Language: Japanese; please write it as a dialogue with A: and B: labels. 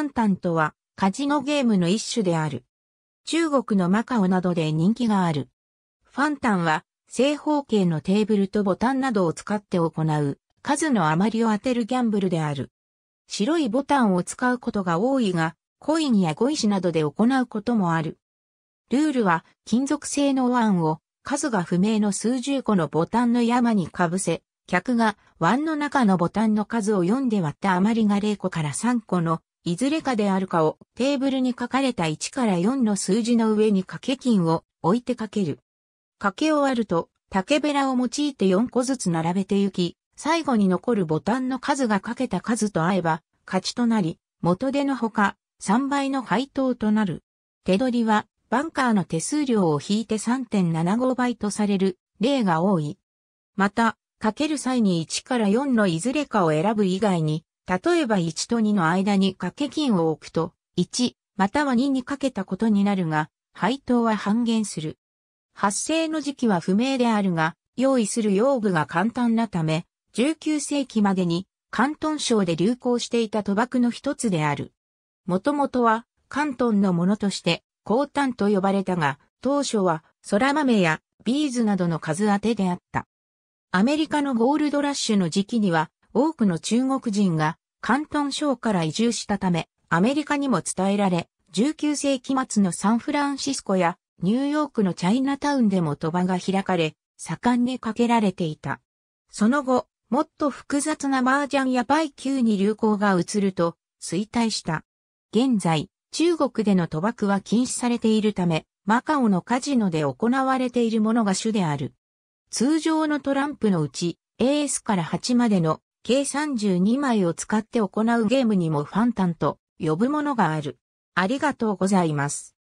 A: ァンタンとはカジノゲームの一種である。中国のマカオなどで人気がある。ファンタンは正方形のテーブルとボタンなどを使って行う数の余りを当てるギャンブルである。白いボタンを使うことが多いが、コインや碁石などで行うこともある。ルールは金属製のワンを数が不明の数十個のボタンの山にかぶせ、客がワンの中のボタンの数を4で割った余りが0個から3個のいずれかであるかをテーブルに書かれた1から4の数字の上に掛け金を置いてかける。掛け終わると、竹べらを用いて4個ずつ並べて行き、最後に残るボタンの数がかけた数と合えば、勝ちとなり、元手のほか、3倍の配当となる。手取りは、バンカーの手数料を引いて3.75倍とされる例が多い。また、かける際に1から4のいずれかを選ぶ以外に、例えば1と2の間に掛け金を置くと、1または2にかけたことになるが、配当は半減する。発生の時期は不明であるが、用意する用具が簡単なため、19世紀までに関東省で流行していた賭博の一つである。もともとは関東のものとして、高単と呼ばれたが、当初は空豆やビーズなどの数当てであった。アメリカのゴールドラッシュの時期には、多くの中国人が関東省から移住したため、アメリカにも伝えられ、19世紀末のサンフランシスコやニューヨークのチャイナタウンでも賭場が開かれ、盛んにかけられていた。その後、もっと複雑な麻雀やバイ級に流行が移ると、衰退した。現在、中国での賭博は禁止されているため、マカオのカジノで行われているものが主である。通常のトランプのうち、AS から8までの計32枚を使って行うゲームにもファンタンと呼ぶものがある。ありがとうございます。